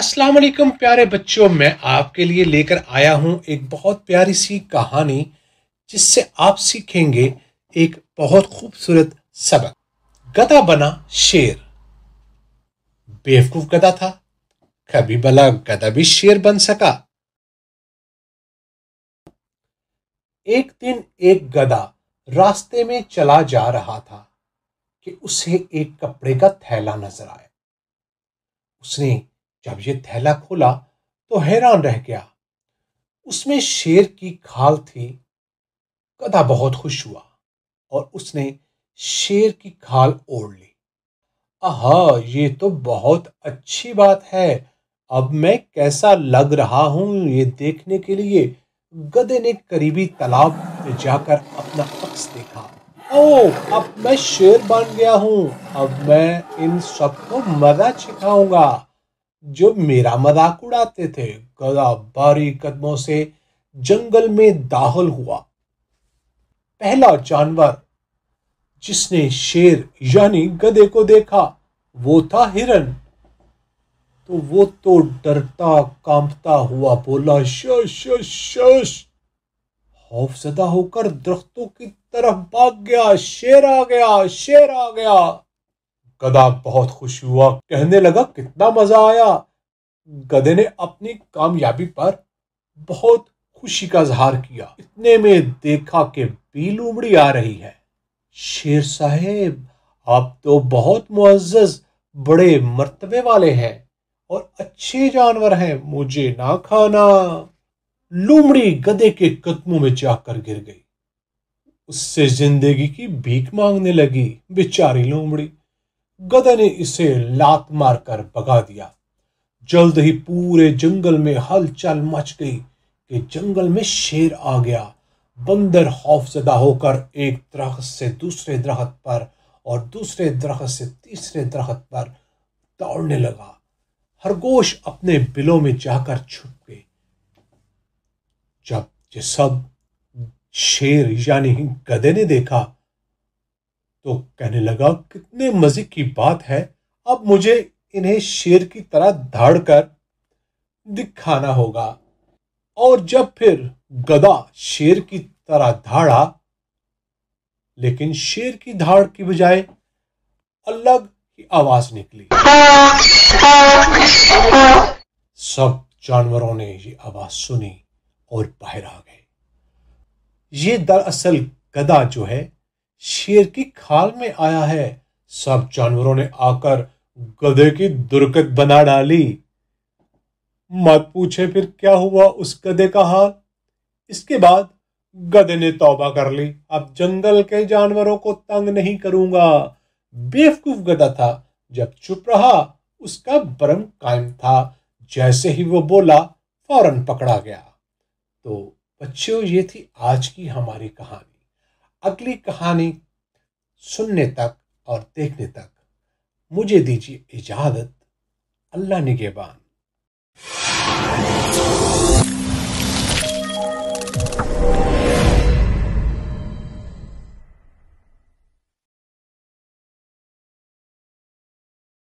असलम प्यारे बच्चों मैं आपके लिए लेकर आया हूँ एक बहुत प्यारी सी कहानी जिससे आप सीखेंगे एक बहुत खूबसूरत सबक गधा बना शेर बेवकूफ गधा था कभी भला गधा भी शेर बन सका एक दिन एक गधा रास्ते में चला जा रहा था कि उसे एक कपड़े का थैला नजर आया उसने जब ये थैला खोला तो हैरान रह गया उसमें शेर की खाल थी गधा बहुत खुश हुआ और उसने शेर की खाल ओढ़ ली आह ये तो बहुत अच्छी बात है अब मैं कैसा लग रहा हूं ये देखने के लिए गधे ने करीबी तालाब में जाकर अपना अक्स देखा ओ अब मैं शेर बन गया हूँ अब मैं इन सबको मजा सिखाऊंगा जो मेरा मजाक उड़ाते थे गदा भारी कदमों से जंगल में दाहल हुआ पहला जानवर जिसने शेर यानी गधे को देखा वो था हिरन तो वो तो डरता कांपता हुआ बोला शश शश खौफजदा होकर दरख्तों की तरफ भाग गया शेर आ गया शेर आ गया गधा बहुत खुश हुआ कहने लगा कितना मजा आया गधे ने अपनी कामयाबी पर बहुत खुशी का इजहार किया इतने में देखा कि बील उमड़ी आ रही है शेर साहेब आप तो बहुत मुआज बड़े मर्तबे वाले हैं और अच्छे जानवर हैं मुझे ना खाना लूमड़ी गधे के कदमों में जाकर गिर गई उससे जिंदगी की भीख मांगने लगी बेचारी लूमड़ी गधे ने इसे लात मारकर भगा दिया जल्द ही पूरे जंगल में हलचल मच गई कि जंगल में शेर आ गया बंदर खौफजदा होकर एक दरख्त से दूसरे दरख्त पर और दूसरे दरख्त से तीसरे दरख्त पर दौड़ने लगा खरगोश अपने बिलों में जाकर छुप गई जब ये सब शेर यानी गधे ने देखा तो कहने लगा कितने मजे की बात है अब मुझे इन्हें शेर की तरह धाड़ कर दिखाना होगा और जब फिर गधा शेर की तरह धाड़ा लेकिन शेर की धाड़ की बजाय अलग की आवाज निकली सब जानवरों ने ये आवाज सुनी और बाहर आ गए ये दरअसल गदा जो है शेर की खाल में आया है सब जानवरों ने आकर गधे की दुर्गत बना डाली मत पूछे फिर क्या हुआ उस गधे का हाल इसके बाद गधे ने तौबा कर ली अब जंगल के जानवरों को तंग नहीं करूंगा बेवकूफ गधा था जब चुप रहा उसका भ्रम कायम था जैसे ही वो बोला फौरन पकड़ा गया तो बच्चों ये थी आज की हमारी कहानी अगली कहानी सुनने तक और देखने तक मुझे दीजिए इजाज़त अल्लाह निगेबान